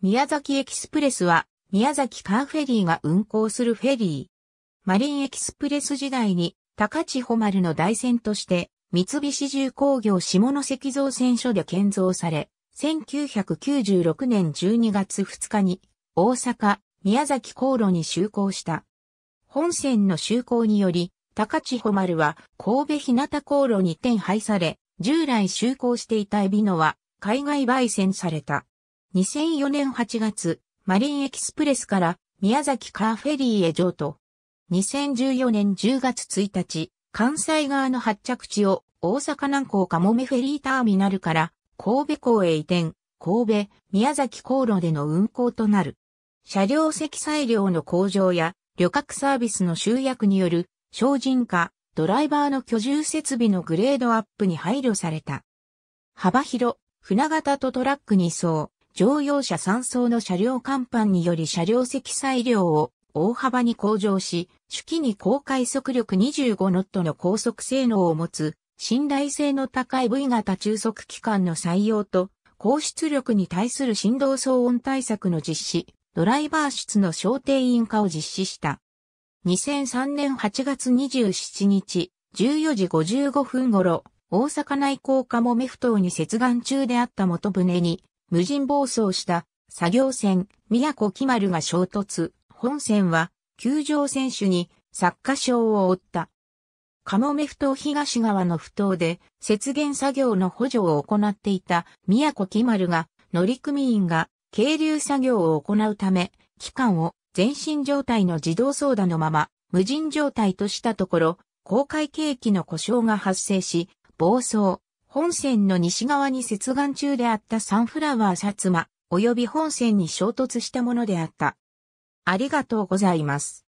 宮崎エキスプレスは、宮崎カーフェリーが運行するフェリー。マリンエキスプレス時代に、高千穂丸の大船として、三菱重工業下関造船所で建造され、1996年12月2日に、大阪、宮崎航路に就航した。本船の就航により、高千穂丸は神戸日向航路に転廃され、従来就航していた海老野は海外売船された。2004年8月、マリンエキスプレスから宮崎カーフェリーへ譲渡。2014年10月1日、関西側の発着地を大阪南港かもめフェリーターミナルから神戸港へ移転、神戸、宮崎航路での運航となる。車両積載量の向上や旅客サービスの集約による精進化、ドライバーの居住設備のグレードアップに配慮された。幅広、船型とトラック2層、乗用車3層の車両甲板により車両積載量を大幅に向上し、手記に高快速力25ノットの高速性能を持つ、信頼性の高い V 型中速機関の採用と、高出力に対する振動騒音対策の実施、ドライバー室の小定員化を実施した。2003年8月27日、14時55分頃、大阪内港カモメフ島に接岸中であった元船に、無人暴走した作業船、宮古木丸が衝突。本船は、球場選手に作家賞を負った。カモメ埠頭東側の埠頭で、雪原作業の補助を行っていた宮古木丸が、乗組員が、軽流作業を行うため、機関を全身状態の自動操舵のまま、無人状態としたところ、公開景気の故障が発生し、暴走、本線の西側に接岸中であったサンフラワー薩摩、及び本線に衝突したものであった。ありがとうございます。